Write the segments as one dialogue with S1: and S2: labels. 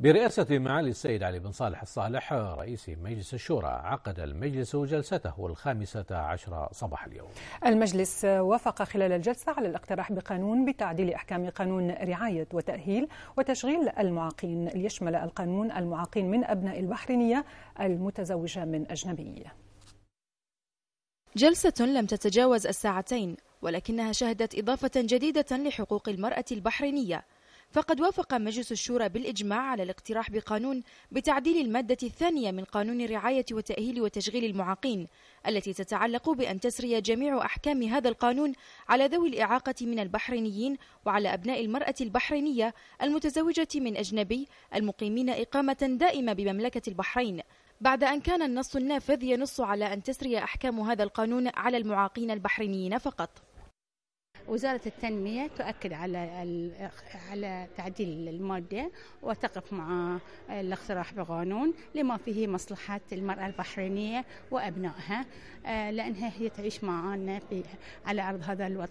S1: برئاسة معالي السيد علي بن صالح الصالح رئيس مجلس الشورى عقد المجلس جلسته الخامسة عشر صباح اليوم المجلس وافق خلال الجلسة على الاقتراح بقانون بتعديل أحكام قانون رعاية وتأهيل وتشغيل المعاقين ليشمل القانون المعاقين من أبناء البحرينية المتزوجة من أجنبية
S2: جلسة لم تتجاوز الساعتين ولكنها شهدت إضافة جديدة لحقوق المرأة البحرينية فقد وافق مجلس الشورى بالإجماع على الاقتراح بقانون بتعديل المادة الثانية من قانون الرعاية وتأهيل وتشغيل المعاقين التي تتعلق بأن تسري جميع أحكام هذا القانون على ذوي الإعاقة من البحرينيين وعلى أبناء المرأة البحرينية المتزوجة من أجنبي المقيمين إقامة دائمة بمملكة البحرين بعد أن كان النص النافذ ينص على أن تسري أحكام هذا القانون على المعاقين البحرينيين فقط
S3: وزارة التنمية تؤكد على على تعديل المادة وتقف مع الاقتراح بقانون لما فيه مصلحة المرأة البحرينية وأبنائها آه، لأنها هي تعيش معنا في على أرض هذا الوط...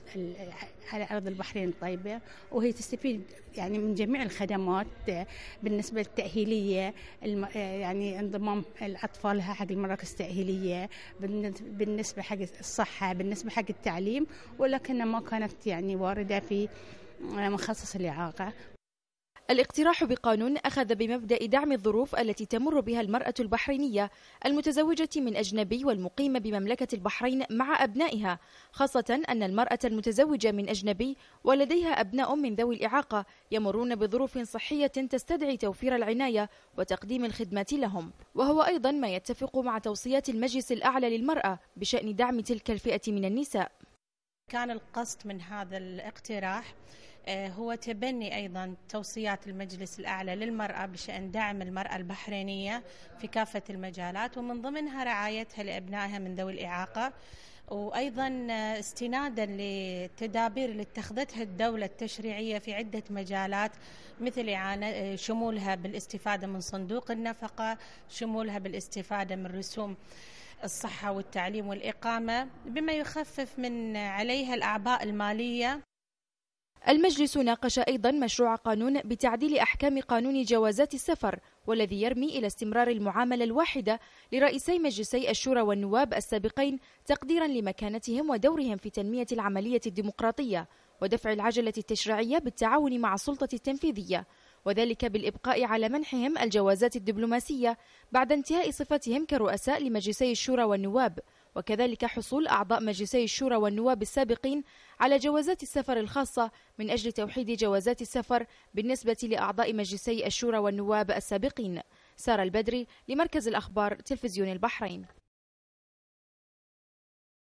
S3: على أرض البحرين الطيبة وهي تستفيد يعني من جميع الخدمات آه، بالنسبة للتأهيلية آه، يعني انضمام أطفالها حق المراكز التأهيلية بالنسبة حق الصحة بالنسبة حق التعليم ولكن ما كانت كانت يعني وارده في مخصص الاعاقه الاقتراح بقانون أخذ بمبدأ دعم الظروف التي تمر بها المرأة
S2: البحرينية المتزوجة من أجنبي والمقيمة بمملكة البحرين مع أبنائها خاصة أن المرأة المتزوجة من أجنبي ولديها أبناء من ذوي الإعاقة يمرون بظروف صحية تستدعي توفير العناية وتقديم الخدمات لهم وهو أيضا ما يتفق مع توصيات المجلس الأعلى للمرأة بشأن دعم تلك الفئة من النساء
S1: كان القصد من هذا الاقتراح آه، هو تبني ايضا توصيات المجلس الاعلى للمراه بشان دعم المراه البحرينيه في كافه المجالات ومن ضمنها رعايتها لابنائها من ذوي الاعاقه وايضا آه، استنادا للتدابير اللي اتخذتها الدوله التشريعيه في عده مجالات مثل آه، شمولها بالاستفاده من صندوق النفقه، شمولها بالاستفاده من رسوم الصحة والتعليم والإقامة بما يخفف من عليها الأعباء المالية
S2: المجلس ناقش أيضا مشروع قانون بتعديل أحكام قانون جوازات السفر والذي يرمي إلى استمرار المعاملة الواحدة لرئيسي مجلسي الشورى والنواب السابقين تقديرا لمكانتهم ودورهم في تنمية العملية الديمقراطية ودفع العجلة التشريعية بالتعاون مع السلطة التنفيذية وذلك بالإبقاء على منحهم الجوازات الدبلوماسية بعد انتهاء صفتهم كرؤساء لمجلسي الشورى والنواب وكذلك حصول أعضاء مجلسي الشورى والنواب السابقين على جوازات السفر الخاصة من أجل توحيد جوازات السفر بالنسبة لأعضاء مجلسي الشورى والنواب السابقين سارة البدري لمركز الأخبار تلفزيون البحرين